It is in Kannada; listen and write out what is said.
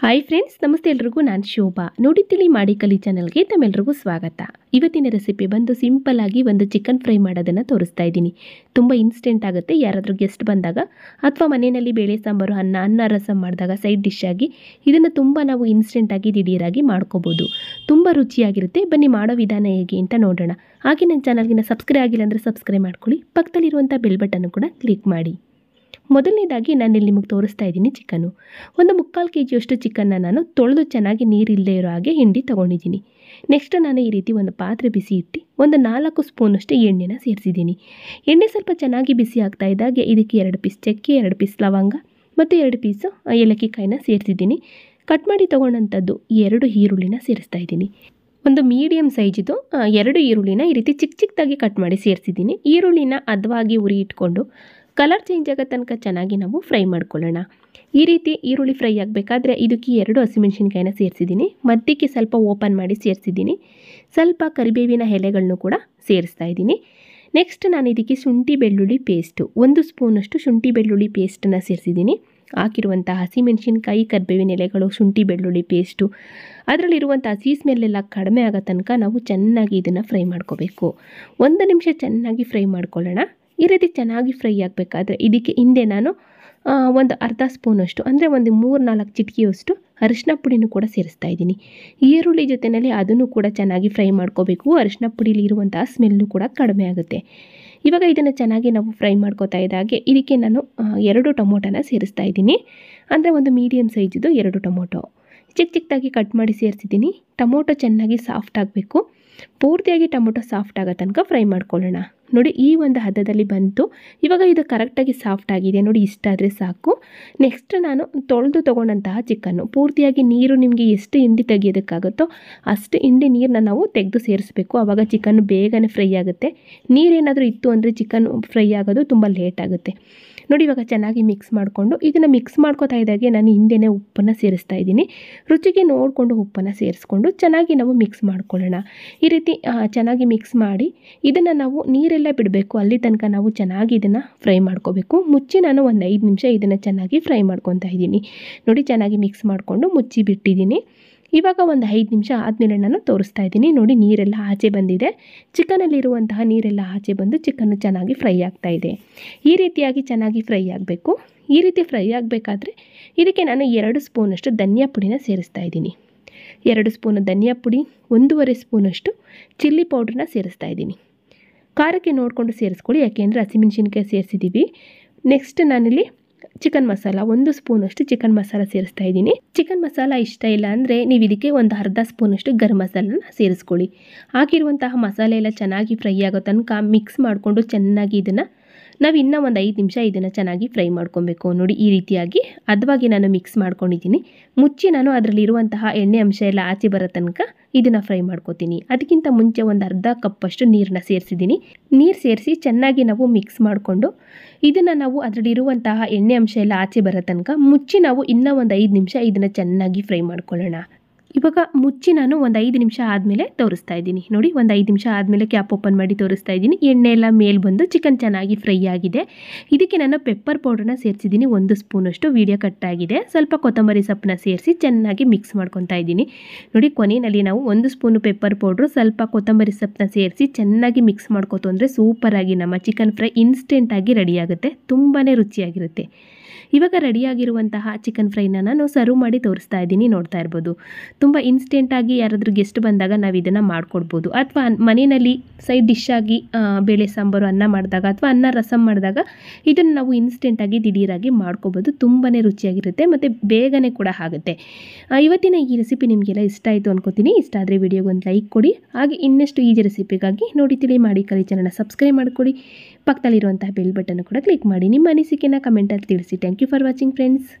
ಹಾಯ್ ಫ್ರೆಂಡ್ಸ್ ನಮಸ್ತೆ ಎಲ್ರಿಗೂ ನಾನು ಶೋಭಾ ನೋಡಿ ತಿಳಿ ಮಾಡಿ ಕಲಿ ಚಾನಲ್ಗೆ ತಮ್ಮೆಲ್ರಿಗೂ ಸ್ವಾಗತ ಇವತ್ತಿನ ರೆಸಿಪಿ ಬಂದು ಸಿಂಪಲ್ ಆಗಿ ಒಂದು ಚಿಕನ್ ಫ್ರೈ ಮಾಡೋದನ್ನು ತೋರಿಸ್ತಾ ಇದ್ದೀನಿ ತುಂಬ ಇನ್ಸ್ಟೆಂಟ್ ಆಗುತ್ತೆ ಯಾರಾದರೂ ಗೆಸ್ಟ್ ಬಂದಾಗ ಅಥವಾ ಮನೆಯಲ್ಲಿ ಬೇಳೆ ಸಾಂಬಾರು ಅನ್ನ ಅನ್ನ ರಸಂ ಮಾಡಿದಾಗ ಸೈಡ್ ಡಿಶ್ ಆಗಿ ಇದನ್ನು ತುಂಬ ನಾವು ಇನ್ಸ್ಟೆಂಟಾಗಿ ದಿಢೀರಾಗಿ ಮಾಡ್ಕೋಬೋದು ತುಂಬ ರುಚಿಯಾಗಿರುತ್ತೆ ಬನ್ನಿ ಮಾಡೋ ವಿಧಾನ ಹೇಗೆ ಅಂತ ನೋಡೋಣ ಹಾಗೆ ನನ್ನ ಚಾನಲ್ಗಿನ ಸಬ್ಸ್ಕ್ರೈಬ್ ಆಗಿಲ್ಲ ಅಂದರೆ ಸಬ್ಸ್ಕ್ರೈಬ್ ಮಾಡ್ಕೊಳ್ಳಿ ಪಕ್ಕದಲ್ಲಿರುವಂಥ ಬೆಲ್ ಬಟನ್ನು ಕೂಡ ಕ್ಲಿಕ್ ಮಾಡಿ ಮೊದಲನೇದಾಗಿ ನಾನು ಇಲ್ಲಿ ನಿಮಗೆ ತೋರಿಸ್ತಾ ಇದ್ದೀನಿ ಚಿಕನ್ನು ಒಂದು ಮುಕ್ಕಾಲು ಕೆ ಜಿಯಷ್ಟು ಚಿಕನ್ನ ನಾನು ತೊಳೆದು ಚೆನ್ನಾಗಿ ನೀರಿಲ್ಲದೇ ಇರೋ ಹಾಗೆ ಹಿಂಡಿ ತೊಗೊಂಡಿದ್ದೀನಿ ನೆಕ್ಸ್ಟ್ ನಾನು ಈ ರೀತಿ ಒಂದು ಪಾತ್ರೆ ಬಿಸಿ ಇಟ್ಟು ಒಂದು ನಾಲ್ಕು ಸ್ಪೂನಷ್ಟು ಎಣ್ಣೆನ ಸೇರಿಸಿದ್ದೀನಿ ಎಣ್ಣೆ ಸ್ವಲ್ಪ ಚೆನ್ನಾಗಿ ಬಿಸಿ ಆಗ್ತಾ ಇದ್ದಾಗೆ ಇದಕ್ಕೆ ಎರಡು ಪೀಸ್ ಚಕ್ಕೆ ಎರಡು ಪೀಸ್ ಲವಂಗ ಮತ್ತು ಎರಡು ಪೀಸು ಏಲಕ್ಕಿ ಕಾಯಿನ ಸೇರಿಸಿದ್ದೀನಿ ಕಟ್ ಮಾಡಿ ತೊಗೊಂಡಂಥದ್ದು ಎರಡು ಈರುಳ್ಳಿನ ಸೇರಿಸ್ತಾ ಇದ್ದೀನಿ ಒಂದು ಮೀಡಿಯಮ್ ಸೈಜಿದು ಎರಡು ಈರುಳ್ಳಿನ ಈ ರೀತಿ ಚಿಕ್ಕ ಚಿಕ್ಕದಾಗಿ ಕಟ್ ಮಾಡಿ ಸೇರಿಸಿದ್ದೀನಿ ಈರುಳ್ಳಿನ ಅದವಾಗಿ ಉರಿ ಇಟ್ಕೊಂಡು ಕಲರ್ ಚೇಂಜ್ ಆಗೋ ತನಕ ಚೆನ್ನಾಗಿ ನಾವು ಫ್ರೈ ಮಾಡ್ಕೊಳ್ಳೋಣ ಈ ರೀತಿ ಈರುಳ್ಳಿ ಫ್ರೈ ಆಗಬೇಕಾದ್ರೆ ಇದಕ್ಕೆ ಎರಡು ಹಸಿಮೆಣಸಿನ್ಕಾಯಿನ ಸೇರಿಸಿದ್ದೀನಿ ಮಧ್ಯಕ್ಕೆ ಸ್ವಲ್ಪ ಓಪನ್ ಮಾಡಿ ಸೇರಿಸಿದ್ದೀನಿ ಸ್ವಲ್ಪ ಕರಿಬೇವಿನ ಎಲೆಗಳನ್ನೂ ಕೂಡ ಸೇರಿಸ್ತಾ ಇದ್ದೀನಿ ನೆಕ್ಸ್ಟ್ ನಾನು ಇದಕ್ಕೆ ಶುಂಠಿ ಬೆಳ್ಳುಳ್ಳಿ ಪೇಸ್ಟು ಒಂದು ಸ್ಪೂನಷ್ಟು ಶುಂಠಿ ಬೆಳ್ಳುಳ್ಳಿ ಪೇಸ್ಟನ್ನು ಸೇರಿಸಿದ್ದೀನಿ ಹಾಕಿರುವಂಥ ಹಸಿಮೆಣಸಿನ್ಕಾಯಿ ಕರಿಬೇವಿನ ಎಲೆಗಳು ಶುಂಠಿ ಬೆಳ್ಳುಳ್ಳಿ ಪೇಸ್ಟು ಅದರಲ್ಲಿರುವಂಥ ಹಸಿ ಸ್ಮೆಲ್ಲೆಲ್ಲ ಕಡಿಮೆ ಆಗೋ ತನಕ ನಾವು ಚೆನ್ನಾಗಿ ಇದನ್ನು ಫ್ರೈ ಮಾಡ್ಕೋಬೇಕು ಒಂದು ನಿಮಿಷ ಚೆನ್ನಾಗಿ ಫ್ರೈ ಮಾಡ್ಕೊಳ್ಳೋಣ ಈ ರೀತಿ ಚೆನ್ನಾಗಿ ಫ್ರೈ ಆಗಬೇಕಾದ್ರೆ ಇದಕ್ಕೆ ಹಿಂದೆ ನಾನು ಒಂದು ಅರ್ಧ ಸ್ಪೂನಷ್ಟು ಅಂದರೆ ಒಂದು ಮೂರು ನಾಲ್ಕು ಚಿಟಕಿಯಷ್ಟು ಅರಿಶಿನ ಪುಡಿನೂ ಕೂಡ ಸೇರಿಸ್ತಾ ಇದ್ದೀನಿ ಈರುಳ್ಳಿ ಜೊತೆಯಲ್ಲಿ ಅದನ್ನು ಕೂಡ ಚೆನ್ನಾಗಿ ಫ್ರೈ ಮಾಡ್ಕೋಬೇಕು ಅರಿಶಿನ ಪುಡಿಲಿ ಇರುವಂತಹ ಸ್ಮೆಲ್ಲು ಕೂಡ ಕಡಿಮೆ ಆಗುತ್ತೆ ಇವಾಗ ಇದನ್ನು ಚೆನ್ನಾಗಿ ನಾವು ಫ್ರೈ ಮಾಡ್ಕೋತಾ ಇದ್ದಾಗೆ ಇದಕ್ಕೆ ನಾನು ಎರಡು ಟೊಮೊಟೊನ ಸೇರಿಸ್ತಾ ಇದ್ದೀನಿ ಅಂದರೆ ಒಂದು ಮೀಡಿಯಮ್ ಸೈಜಿದು ಎರಡು ಟೊಮೊಟೊ ಚಿಕ್ಕ ಚಿಕ್ಕದಾಗಿ ಕಟ್ ಮಾಡಿ ಸೇರಿಸಿದ್ದೀನಿ ಟೊಮೊಟೊ ಚೆನ್ನಾಗಿ ಸಾಫ್ಟ್ ಆಗಬೇಕು ಪೂರ್ತಿಯಾಗಿ ಟೊಮೊಟೊ ಸಾಫ್ಟ್ ಆಗೋ ತನಕ ಫ್ರೈ ಮಾಡ್ಕೊಳ್ಳೋಣ ನೋಡಿ ಈ ಒಂದು ಹದದಲ್ಲಿ ಬಂತು ಇವಾಗ ಇದು ಕರೆಕ್ಟಾಗಿ ಸಾಫ್ಟ್ ಆಗಿದೆ ನೋಡಿ ಇಷ್ಟಾದರೆ ಸಾಕು ನೆಕ್ಸ್ಟ್ ನಾನು ತೊಳೆದು ತೊಗೊಂಡಂತಹ ಚಿಕನ್ನು ಪೂರ್ತಿಯಾಗಿ ನೀರು ನಿಮಗೆ ಎಷ್ಟು ಹಿಂಡಿ ತೆಗಿಯೋದಕ್ಕಾಗುತ್ತೋ ಅಷ್ಟು ಹಿಂಡಿ ನೀರನ್ನ ನಾವು ತೆಗೆದು ಸೇರಿಸಬೇಕು ಆವಾಗ ಚಿಕನ್ ಬೇಗನೆ ಫ್ರೈ ಆಗುತ್ತೆ ನೀರೇನಾದರೂ ಇತ್ತು ಅಂದರೆ ಚಿಕನ್ ಫ್ರೈ ಆಗೋದು ತುಂಬ ಲೇಟ್ ಆಗುತ್ತೆ ನೋಡಿ ಇವಾಗ ಚೆನ್ನಾಗಿ ಮಿಕ್ಸ್ ಮಾಡಿಕೊಂಡು ಇದನ್ನು ಮಿಕ್ಸ್ ಮಾಡ್ಕೋತಾ ಇದ್ದಾಗೆ ನಾನು ಹಿಂದೆನೇ ಉಪ್ಪನ್ನು ಸೇರಿಸ್ತಾ ಇದ್ದೀನಿ ರುಚಿಗೆ ನೋಡಿಕೊಂಡು ಉಪ್ಪನ್ನು ಸೇರಿಸ್ಕೊಂಡು ಚೆನ್ನಾಗಿ ನಾವು ಮಿಕ್ಸ್ ಮಾಡ್ಕೊಳ್ಳೋಣ ಈ ರೀತಿ ಚೆನ್ನಾಗಿ ಮಿಕ್ಸ್ ಮಾಡಿ ಇದನ್ನು ನಾವು ನೀರೆಲ್ಲ ಬಿಡಬೇಕು ಅಲ್ಲಿ ತನಕ ನಾವು ಚೆನ್ನಾಗಿ ಇದನ್ನು ಫ್ರೈ ಮಾಡ್ಕೋಬೇಕು ಮುಚ್ಚಿ ನಾನು ಒಂದು ಐದು ನಿಮಿಷ ಇದನ್ನು ಚೆನ್ನಾಗಿ ಫ್ರೈ ಮಾಡ್ಕೊತಾ ಇದ್ದೀನಿ ನೋಡಿ ಚೆನ್ನಾಗಿ ಮಿಕ್ಸ್ ಮಾಡಿಕೊಂಡು ಮುಚ್ಚಿ ಬಿಟ್ಟಿದ್ದೀನಿ ಇವಾಗ ಒಂದು ಐದು ನಿಮಿಷ ಆದಮೇಲೆ ನಾನು ತೋರಿಸ್ತಾ ಇದ್ದೀನಿ ನೋಡಿ ನೀರೆಲ್ಲ ಆಚೆ ಬಂದಿದೆ ಚಿಕನಲ್ಲಿರುವಂತಹ ನೀರೆಲ್ಲ ಆಚೆ ಬಂದು ಚಿಕನ್ನು ಚೆನ್ನಾಗಿ ಫ್ರೈ ಆಗ್ತಾ ಇದೆ ಈ ರೀತಿಯಾಗಿ ಚೆನ್ನಾಗಿ ಫ್ರೈ ಆಗಬೇಕು ಈ ರೀತಿ ಫ್ರೈ ಆಗಬೇಕಾದ್ರೆ ಇದಕ್ಕೆ ನಾನು ಎರಡು ಸ್ಪೂನಷ್ಟು ಧನಿಯಾ ಪುಡಿನ ಸೇರಿಸ್ತಾ ಇದ್ದೀನಿ ಎರಡು ಸ್ಪೂನು ಧನಿಯಾ ಪುಡಿ ಒಂದೂವರೆ ಸ್ಪೂನಷ್ಟು ಚಿಲ್ಲಿ ಪೌಡ್ರನ್ನ ಸೇರಿಸ್ತಾ ಇದ್ದೀನಿ ಖಾರಕ್ಕೆ ನೋಡಿಕೊಂಡು ಸೇರಿಸ್ಕೊಳ್ಳಿ ಯಾಕೆಂದರೆ ಹಸಿಮೆಣಸಿನ್ಕಾಯಿ ಸೇರಿಸಿದ್ದೀವಿ ನೆಕ್ಸ್ಟ್ ನಾನಿಲ್ಲಿ ಚಿಕನ್ ಮಸಾಲ ಒಂದು ಸ್ಪೂನಷ್ಟು ಚಿಕನ್ ಮಸಾಲ ಸೇರಿಸ್ತಾ ಇದ್ದೀನಿ ಚಿಕನ್ ಮಸಾಲ ಇಷ್ಟ ಇಲ್ಲ ಅಂದರೆ ನೀವು ಇದಕ್ಕೆ ಒಂದು ಅರ್ಧ ಸ್ಪೂನಷ್ಟು ಗರಂ ಮಸಾಲನ ಸೇರಿಸ್ಕೊಳ್ಳಿ ಹಾಕಿರುವಂತಹ ಮಸಾಲೆ ಎಲ್ಲ ಚೆನ್ನಾಗಿ ಫ್ರೈ ಆಗೋ ತನಕ ಮಿಕ್ಸ್ ಮಾಡಿಕೊಂಡು ಚೆನ್ನಾಗಿ ಇದನ್ನು ನಾವು ಇನ್ನೂ ಒಂದು ಐದು ನಿಮಿಷ ಇದನ್ನು ಚೆನ್ನಾಗಿ ಫ್ರೈ ಮಾಡ್ಕೊಬೇಕು ನೋಡಿ ಈ ರೀತಿಯಾಗಿ ಅದವಾಗಿ ನಾನು ಮಿಕ್ಸ್ ಮಾಡ್ಕೊಂಡಿದ್ದೀನಿ ಮುಚ್ಚಿ ನಾನು ಅದರಲ್ಲಿರುವಂತಹ ಎಣ್ಣೆ ಅಂಶ ಎಲ್ಲ ಆಚೆ ಬರೋ ತನಕ ಇದನ್ನು ಫ್ರೈ ಮಾಡ್ಕೋತೀನಿ ಅದಕ್ಕಿಂತ ಮುಂಚೆ ಒಂದು ಅರ್ಧ ಕಪ್ಪಷ್ಟು ನೀರನ್ನ ಸೇರಿಸಿದ್ದೀನಿ ನೀರು ಸೇರಿಸಿ ಚೆನ್ನಾಗಿ ನಾವು ಮಿಕ್ಸ್ ಮಾಡಿಕೊಂಡು ಇದನ್ನು ನಾವು ಅದರಲ್ಲಿರುವಂತಹ ಎಣ್ಣೆ ಅಂಶ ಎಲ್ಲ ಆಚೆ ಬರೋ ತನಕ ಮುಚ್ಚಿ ನಾವು ಇನ್ನೂ ಒಂದು ಐದು ನಿಮಿಷ ಇದನ್ನು ಚೆನ್ನಾಗಿ ಫ್ರೈ ಮಾಡ್ಕೊಳ್ಳೋಣ ಇವಾಗ ಮುಚ್ಚಿ ನಾನು ಒಂದು ಐದು ನಿಮಿಷ ಆದಮೇಲೆ ತೋರಿಸ್ತಾ ಇದ್ದೀನಿ ನೋಡಿ ಒಂದು ಐದು ನಿಮಿಷ ಆದಮೇಲೆ ಕ್ಯಾಪ್ ಓಪನ್ ಮಾಡಿ ತೋರಿಸ್ತಾ ಇದ್ದೀನಿ ಎಣ್ಣೆ ಎಲ್ಲ ಮೇಲೆ ಬಂದು ಚಿಕನ್ ಚೆನ್ನಾಗಿ ಫ್ರೈ ಆಗಿದೆ ಇದಕ್ಕೆ ನಾನು ಪೆಪ್ಪರ್ ಪೌಡ್ರನ್ನ ಸೇರಿಸಿದ್ದೀನಿ ಒಂದು ಸ್ಪೂನಷ್ಟು ವೀಡಿಯೋ ಕಟ್ಟಾಗಿದೆ ಸ್ವಲ್ಪ ಕೊತ್ತಂಬರಿ ಸೊಪ್ಪನ್ನ ಸೇರಿಸಿ ಚೆನ್ನಾಗಿ ಮಿಕ್ಸ್ ಮಾಡ್ಕೊತಾ ಇದ್ದೀನಿ ನೋಡಿ ಕೊನೆಯಲ್ಲಿ ನಾವು ಒಂದು ಸ್ಪೂನು ಪೆಪ್ಪರ್ ಪೌಡ್ರು ಸ್ವಲ್ಪ ಕೊತ್ತಂಬರಿ ಸೊಪ್ಪನ್ನ ಸೇರಿಸಿ ಚೆನ್ನಾಗಿ ಮಿಕ್ಸ್ ಮಾಡ್ಕೋತು ಅಂದರೆ ಸೂಪರಾಗಿ ನಮ್ಮ ಚಿಕನ್ ಫ್ರೈ ಇನ್ಸ್ಟೆಂಟಾಗಿ ರೆಡಿಯಾಗುತ್ತೆ ತುಂಬಾ ರುಚಿಯಾಗಿರುತ್ತೆ ಇವಾಗ ರೆಡಿಯಾಗಿರುವಂತಹ ಚಿಕನ್ ಫ್ರೈನ ನಾನು ಸರ್ವ್ ಮಾಡಿ ತೋರಿಸ್ತಾ ಇದ್ದೀನಿ ನೋಡ್ತಾ ಇರ್ಬೋದು ತುಂಬ ಇನ್ಸ್ಟೆಂಟಾಗಿ ಯಾರಾದರೂ ಗೆಸ್ಟ್ ಬಂದಾಗ ನಾವು ಇದನ್ನು ಮಾಡ್ಕೊಡ್ಬೋದು ಅಥವಾ ಮನೆಯಲ್ಲಿ ಸೈಡ್ ಡಿಶ್ ಆಗಿ ಬೇಳೆ ಸಾಂಬಾರು ಅನ್ನ ಮಾಡಿದಾಗ ಅಥವಾ ಅನ್ನ ರಸಂ ಮಾಡಿದಾಗ ಇದನ್ನು ನಾವು ಇನ್ಸ್ಟೆಂಟಾಗಿ ದಿಢೀರಾಗಿ ಮಾಡ್ಕೋಬೋದು ತುಂಬಾ ರುಚಿಯಾಗಿರುತ್ತೆ ಮತ್ತು ಬೇಗನೆ ಕೂಡ ಆಗುತ್ತೆ ಇವತ್ತಿನ ಈ ರೆಸಿಪಿ ನಿಮಗೆಲ್ಲ ಇಷ್ಟ ಆಯಿತು ಅನ್ಕೋತೀನಿ ಇಷ್ಟ ಆದರೆ ವಿಡಿಯೋಗೆ ಒಂದು ಲೈಕ್ ಕೊಡಿ ಹಾಗೆ ಇನ್ನಷ್ಟು ಈಜಿ ರೆಸಿಪಿಗಾಗಿ ನೋಡಿ ತಿಳಿ ಮಾಡಿ ಕಲಿ ಚಾನಲ್ನ ಸಬ್ಸ್ಕ್ರೈಬ್ ಮಾಡಿಕೊಡಿ ಪಕ್ಕದಲ್ಲಿರುವಂತಹ ಬೆಲ್ ಬಟನ್ ಕೂಡ ಕ್ಲಿಕ್ ಮಾಡಿ ನಿಮ್ಮ ಅನಿಸಿಕೆನ ಕಮೆಂಟಲ್ಲಿ ತಿಳಿಸಿ thank you for watching friends